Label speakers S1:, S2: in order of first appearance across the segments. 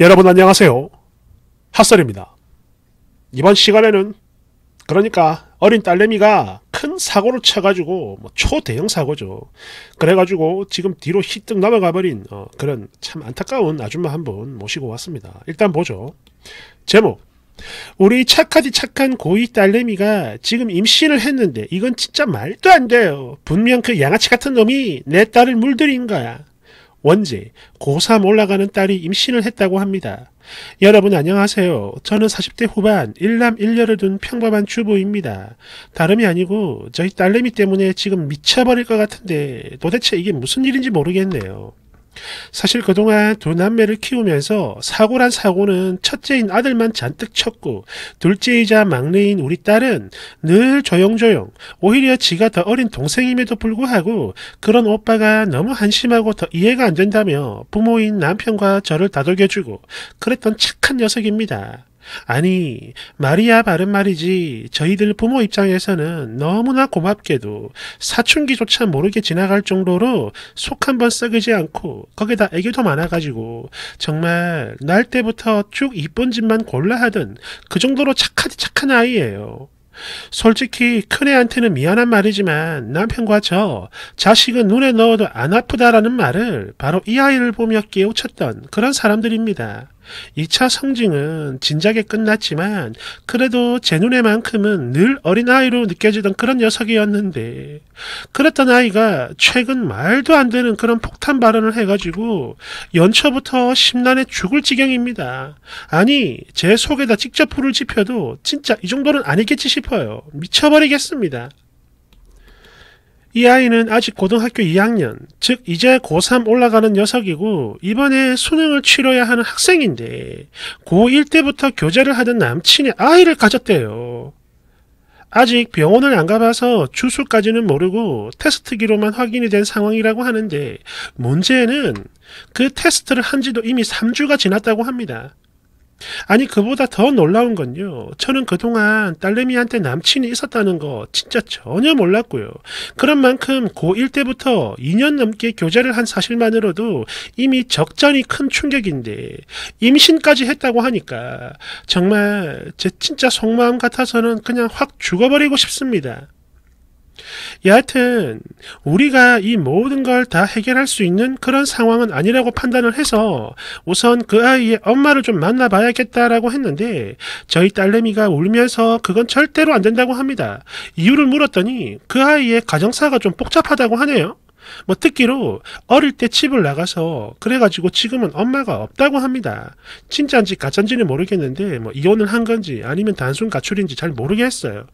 S1: 여러분 안녕하세요. 핫설입니다. 이번 시간에는 그러니까 어린 딸내미가 큰 사고를 쳐가지고 뭐 초대형 사고죠. 그래가지고 지금 뒤로 희뜩 넘어가버린 어, 그런 참 안타까운 아줌마 한 분 모시고 왔습니다. 일단 보죠. 제목 우리 착하지 착한 고이 딸내미가 지금 임신을 했는데 이건 진짜 말도 안 돼요. 분명 그 양아치 같은 놈이 내 딸을 물들인 거야. 원제, 고3 올라가는 딸이 임신을 했다고 합니다. 여러분 안녕하세요. 저는 40대 후반 1남 1녀를 둔 평범한 주부입니다. 다름이 아니고 저희 딸내미 때문에 지금 미쳐버릴 것 같은데 도대체 이게 무슨 일인지 모르겠네요. 사실 그동안 두 남매를 키우면서 사고란 사고는 첫째인 아들만 잔뜩 쳤고 둘째이자 막내인 우리 딸은 늘 조용조용 오히려 지가 더 어린 동생임에도 불구하고 그런 오빠가 너무 한심하고 더 이해가 안 된다며 부모인 남편과 저를 다독여주고 그랬던 착한 녀석입니다. 아니 말이야 바른 말이지 저희들 부모 입장에서는 너무나 고맙게도 사춘기조차 모르게 지나갈 정도로 속 한번 썩이지 않고 거기다 애교도 많아가지고 정말 날 때부터 쭉 이쁜 짓만 골라 하던 그 정도로 착하디 착한 아이예요. 솔직히 큰애한테는 미안한 말이지만 남편과 저 자식은 눈에 넣어도 안 아프다라는 말을 바로 이 아이를 보며 깨우쳤던 그런 사람들입니다. 2차 성징은 진작에 끝났지만 그래도 제 눈에만큼은 늘 어린아이로 느껴지던 그런 녀석이었는데 그랬던 아이가 최근 말도 안 되는 그런 폭탄 발언을 해가지고 연초부터 심란에 죽을 지경입니다. 아니 제 속에다 직접 불을 지펴도 진짜 이 정도는 아니겠지 싶어요. 미쳐버리겠습니다. 이 아이는 아직 고등학교 2학년, 즉 이제 고3 올라가는 녀석이고 이번에 수능을 치러야 하는 학생인데 고1 때부터 교제를 하던 남친이 아이를 가졌대요. 아직 병원을 안 가봐서 주술까지는 모르고 테스트기로만 확인이 된 상황이라고 하는데 문제는 그 테스트를 한 지도 이미 3주가 지났다고 합니다. 아니 그보다 더 놀라운 건요. 저는 그동안 딸내미한테 남친이 있었다는 거 진짜 전혀 몰랐고요. 그런 만큼 고1 때부터 2년 넘게 교제를 한 사실만으로도 이미 적잖이 큰 충격인데 임신까지 했다고 하니까 정말 제 진짜 속마음 같아서는 그냥 확 죽어버리고 싶습니다. 예, 여하튼 우리가 이 모든 걸 다 해결할 수 있는 그런 상황은 아니라고 판단을 해서 우선 그 아이의 엄마를 좀 만나봐야겠다라고 했는데 저희 딸내미가 울면서 그건 절대로 안 된다고 합니다. 이유를 물었더니 그 아이의 가정사가 좀 복잡하다고 하네요. 뭐특기로 어릴 때 집을 나가서 그래가지고 지금은 엄마가 없다고 합니다. 진짜인지 가짜인지는 모르겠는데 뭐 이혼을 한 건지 아니면 단순 가출인지 잘 모르겠어요.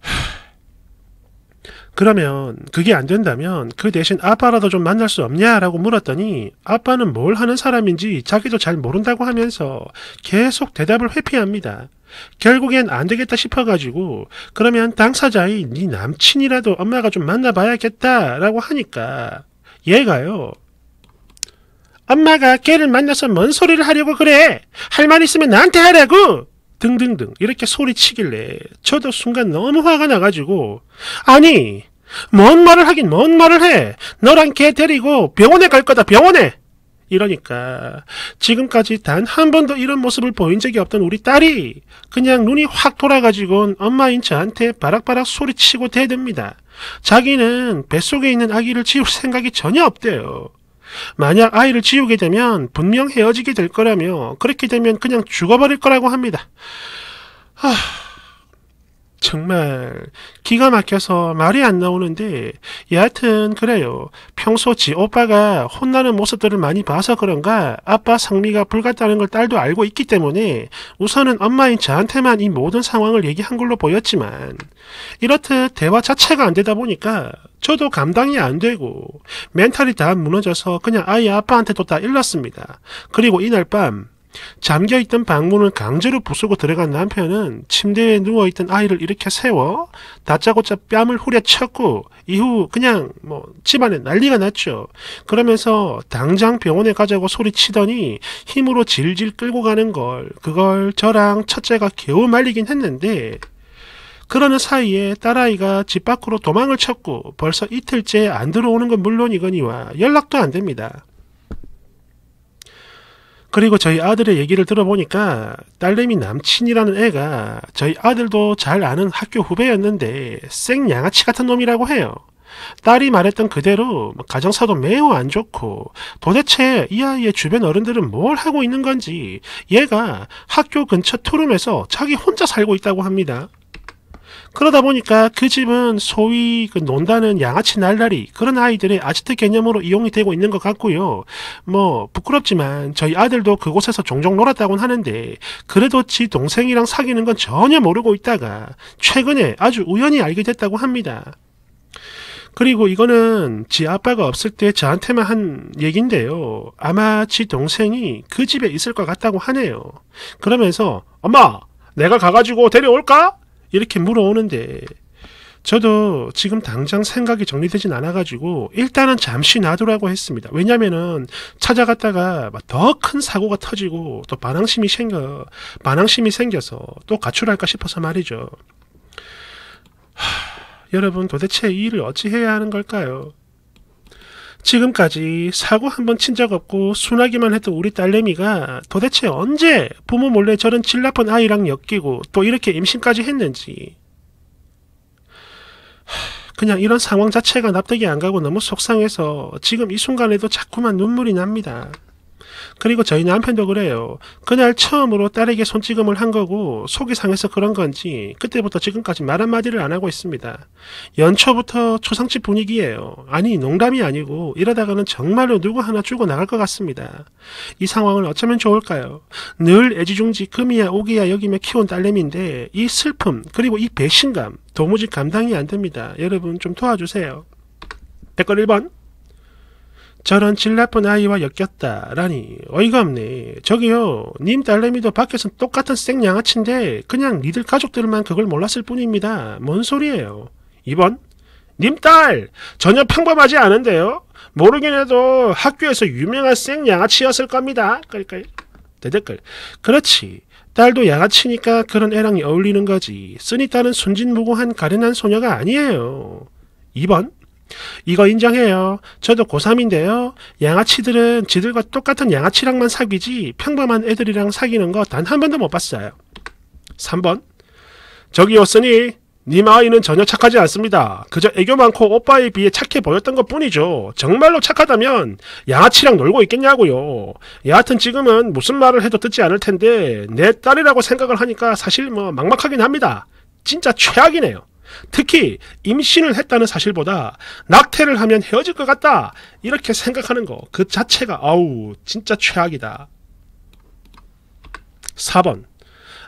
S1: 하... 그러면 그게 안 된다면 그 대신 아빠라도 좀 만날 수 없냐라고 물었더니 아빠는 뭘 하는 사람인지 자기도 잘 모른다고 하면서 계속 대답을 회피합니다. 결국엔 안 되겠다 싶어가지고 그러면 당사자인 네 남친이라도 엄마가 좀 만나봐야겠다라고 하니까 얘가요. 엄마가 걔를 만나서 뭔 소리를 하려고 그래? 할 말 있으면 나한테 하라고! 등등등 이렇게 소리치길래 저도 순간 너무 화가 나가지고 아니 뭔 말을 하긴 뭔 말을 해 너랑 걔 데리고 병원에 갈 거다 병원에 이러니까 지금까지 단 한 번도 이런 모습을 보인 적이 없던 우리 딸이 그냥 눈이 확돌아가지고 엄마인 저한테 바락바락 소리치고 대듭니다. 자기는 뱃속에 있는 아기를 치울 생각이 전혀 없대요. 만약 아이를 지우게 되면 분명 헤어지게 될 거라며 그렇게 되면 그냥 죽어버릴 거라고 합니다. 하... 정말 기가 막혀서 말이 안 나오는데 예, 여하튼 그래요. 평소 지 오빠가 혼나는 모습들을 많이 봐서 그런가 아빠 성미가 불같다는 걸 딸도 알고 있기 때문에 우선은 엄마인 저한테만 이 모든 상황을 얘기한 걸로 보였지만 이렇듯 대화 자체가 안 되다 보니까 저도 감당이 안 되고 멘탈이 다 무너져서 그냥 아예 아빠한테도 다 일렀습니다. 그리고 이날 밤 잠겨있던 방문을 강제로 부수고 들어간 남편은 침대에 누워있던 아이를 이렇게 세워 다짜고짜 뺨을 후려쳤고 이후 그냥 뭐 집안에 난리가 났죠. 그러면서 당장 병원에 가자고 소리치더니 힘으로 질질 끌고 가는 걸 그걸 저랑 첫째가 겨우 말리긴 했는데 그러는 사이에 딸아이가 집 밖으로 도망을 쳤고 벌써 이틀째 안 들어오는 건 물론이거니와 연락도 안 됩니다. 그리고 저희 아들의 얘기를 들어보니까 딸내미 남친이라는 애가 저희 아들도 잘 아는 학교 후배였는데 생 양아치 같은 놈이라고 해요. 딸이 말했던 그대로 뭐 가정사도 매우 안 좋고 도대체 이 아이의 주변 어른들은 뭘 하고 있는 건지 얘가 학교 근처 투룸에서 자기 혼자 살고 있다고 합니다. 그러다 보니까 그 집은 소위 그 논다는 양아치 날라리 그런 아이들의 아지트 개념으로 이용이 되고 있는 것 같고요. 뭐 부끄럽지만 저희 아들도 그곳에서 종종 놀았다곤 하는데 그래도 지 동생이랑 사귀는 건 전혀 모르고 있다가 최근에 아주 우연히 알게 됐다고 합니다. 그리고 이거는 지 아빠가 없을 때 저한테만 한 얘긴데요. 아마 지 동생이 그 집에 있을 것 같다고 하네요. 그러면서 엄마 내가 가가지고 데려올까? 이렇게 물어오는데 저도 지금 당장 생각이 정리되진 않아가지고 일단은 잠시 놔두라고 했습니다. 왜냐면은 찾아갔다가 더 큰 사고가 터지고 또 반항심이 생겨 반항심이 생겨서 또 가출할까 싶어서 말이죠. 하, 여러분 도대체 이 일을 어찌 해야 하는 걸까요? 지금까지 사고 한 번 친 적 없고 순하기만 해도 우리 딸내미가 도대체 언제 부모 몰래 저런 질 나쁜 아이랑 엮이고 또 이렇게 임신까지 했는지. 그냥 이런 상황 자체가 납득이 안 가고 너무 속상해서 지금 이 순간에도 자꾸만 눈물이 납니다. 그리고 저희는 한편도 그래요. 그날 처음으로 딸에게 손찌검을 한 거고 속이 상해서 그런 건지 그때부터 지금까지 말 한마디를 안 하고 있습니다. 연초부터 초상집 분위기예요. 아니 농담이 아니고 이러다가는 정말로 누구 하나 죽어 나갈 것 같습니다. 이 상황을 어쩌면 좋을까요? 늘 애지중지 금이야 오기야 여기며 키운 딸내미인데 이 슬픔 그리고 이 배신감 도무지 감당이 안 됩니다. 여러분 좀 도와주세요. 댓글 1번 저런 질 나쁜 아이와 엮였다라니 어이가 없네 저기요 님 딸내미도 밖에선 똑같은 생 양아치인데 그냥 니들 가족들만 그걸 몰랐을 뿐입니다 뭔 소리예요 2번 님 딸 전혀 평범하지 않은데요 모르긴 해도 학교에서 유명한 생 양아치였을 겁니다 그러니까 대댓글 그렇지 딸도 양아치니까 그런 애랑 이 어울리는 거지 쓰니 딸은 순진무구한 가련한 소녀가 아니에요 2번 이거 인정해요. 저도 고3인데요. 양아치들은 지들과 똑같은 양아치랑만 사귀지 평범한 애들이랑 사귀는 거 단 한 번도 못 봤어요. 3번 저기였으니 님 아이는 전혀 착하지 않습니다. 그저 애교 많고 오빠에 비해 착해 보였던 것 뿐이죠. 정말로 착하다면 양아치랑 놀고 있겠냐고요. 여하튼 지금은 무슨 말을 해도 듣지 않을 텐데 내 딸이라고 생각을 하니까 사실 뭐 막막하긴 합니다. 진짜 최악이네요. 특히 임신을 했다는 사실보다 낙태를 하면 헤어질 것 같다 이렇게 생각하는 거 그 자체가 아우 진짜 최악이다. 4번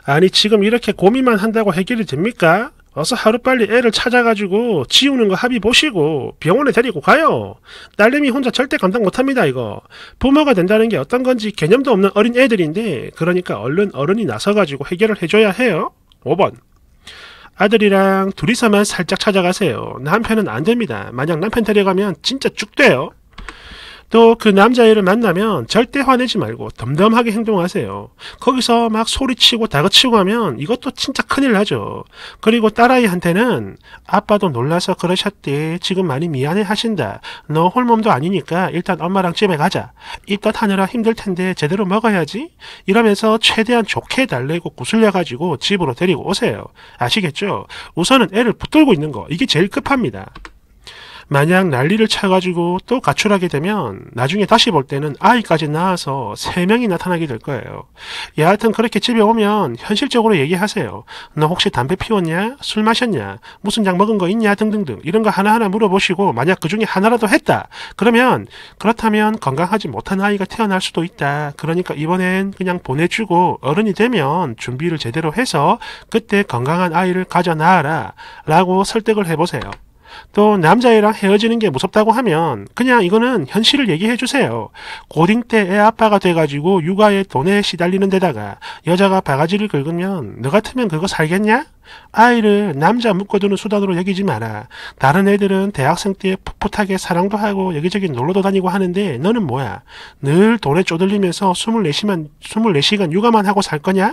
S1: 아니 지금 이렇게 고민만 한다고 해결이 됩니까? 어서 하루빨리 애를 찾아가지고 지우는 거 합의 보시고 병원에 데리고 가요. 딸내미 혼자 절대 감당 못합니다 이거. 부모가 된다는 게 어떤 건지 개념도 없는 어린 애들인데 그러니까 얼른 어른이 나서가지고 해결을 해줘야 해요. 5번 아들이랑 둘이서만 살짝 찾아가세요. 남편은 안 됩니다. 만약 남편 데려가면 진짜 죽 돼요. 또그 남자애를 만나면 절대 화내지 말고 덤덤하게 행동하세요. 거기서 막 소리치고 다그치고 하면 이것도 진짜 큰일 나죠. 그리고 딸아이한테는 아빠도 놀라서 그러셨대. 지금 많이 미안해 하신다. 너 홀몸도 아니니까 일단 엄마랑 집에 가자. 입덧 하느라 힘들 텐데 제대로 먹어야지. 이러면서 최대한 좋게 달래고 구슬려가지고 집으로 데리고 오세요. 아시겠죠? 우선은 애를 붙들고 있는 거. 이게 제일 급합니다. 만약 난리를 쳐가지고 또 가출하게 되면 나중에 다시 볼 때는 아이까지 낳아서 세명이 나타나게 될 거예요. 여하튼 그렇게 집에 오면 현실적으로 얘기하세요. 너 혹시 담배 피웠냐? 술 마셨냐? 무슨 약 먹은 거 있냐? 등등등 이런 거 하나하나 물어보시고 만약 그 중에 하나라도 했다. 그러면 그렇다면 건강하지 못한 아이가 태어날 수도 있다. 그러니까 이번엔 그냥 보내주고 어른이 되면 준비를 제대로 해서 그때 건강한 아이를 가져나아라 라고 설득을 해보세요. 또 남자애랑 헤어지는 게 무섭다고 하면 그냥 이거는 현실을 얘기해 주세요. 고딩 때 애 아빠가 돼가지고 육아에 돈에 시달리는 데다가 여자가 바가지를 긁으면 너 같으면 그거 살겠냐? 아이를 남자 묶어두는 수단으로 여기지 마라. 다른 애들은 대학생 때 풋풋하게 사랑도 하고 여기저기 놀러도 다니고 하는데 너는 뭐야? 늘 돈에 쪼들리면서 24시간, 24시간 육아만 하고 살 거냐?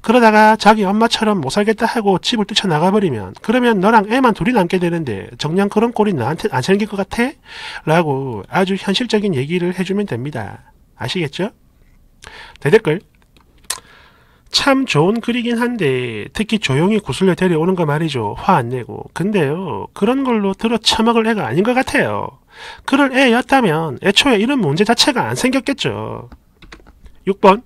S1: 그러다가 자기 엄마처럼 못 살겠다 하고 집을 뛰쳐나가버리면 그러면 너랑 애만 둘이 남게 되는데 정녕 그런 꼴이 나한테 안 생길 것 같아? 라고 아주 현실적인 얘기를 해주면 됩니다. 아시겠죠? 대댓글 참 좋은 글이긴 한데 특히 조용히 구슬려 데려오는 거 말이죠. 화 안 내고. 근데요. 그런 걸로 들어 처먹을 애가 아닌 것 같아요. 그럴 애였다면 애초에 이런 문제 자체가 안 생겼겠죠. 6번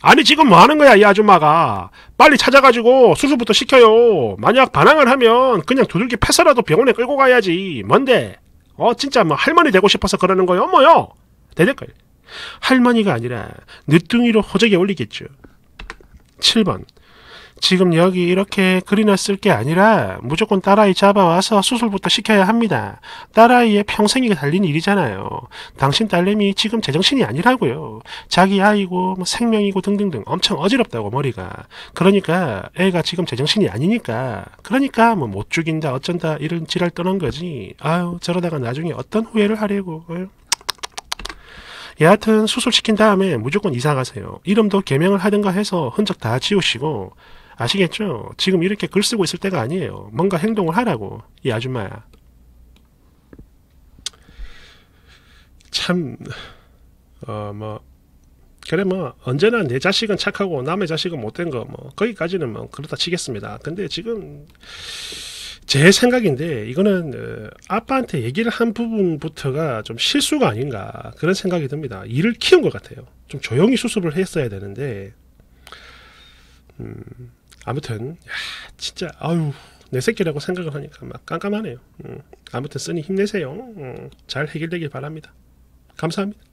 S1: 아니 지금 뭐 하는 거야 이 아줌마가 빨리 찾아가지고 수술부터 시켜요 만약 반항을 하면 그냥 두들기 패서라도 병원에 끌고 가야지 뭔데 어 진짜 뭐 할머니 되고 싶어서 그러는 거요 뭐요 대댓글 할머니가 아니라 늦둥이로 허적에 올리겠죠 7번 지금 여기 이렇게 그리나쓸 게 아니라 무조건 딸아이 잡아와서 수술부터 시켜야 합니다. 딸아이의 평생이 달린 일이잖아요. 당신 딸내미 지금 제정신이 아니라고요. 자기 아이고 뭐 생명이고 등등등 엄청 어지럽다고 머리가. 그러니까 애가 지금 제정신이 아니니까 그러니까 뭐 못 죽인다 어쩐다 이런 지랄 떠는 거지. 아유 저러다가 나중에 어떤 후회를 하려고. 여하튼 수술시킨 다음에 무조건 이사 가세요. 이름도 개명을 하든가 해서 흔적 다 지우시고 아시겠죠? 지금 이렇게 글 쓰고 있을 때가 아니에요. 뭔가 행동을 하라고, 이 아줌마야. 참, 어, 뭐, 그래 뭐 언제나 내 자식은 착하고 남의 자식은 못된 거 뭐 거기까지는 뭐 그렇다 치겠습니다. 근데 지금 제 생각인데 이거는 어, 아빠한테 얘기를 한 부분부터가 좀 실수가 아닌가 그런 생각이 듭니다. 일을 키운 것 같아요. 좀 조용히 수습을 했어야 되는데 음, 아무튼 야, 진짜 아유 내 새끼라고 생각을 하니까 막 깜깜하네요. 음, 아무튼 쓰니 힘내세요. 음, 잘 해결되길 바랍니다. 감사합니다.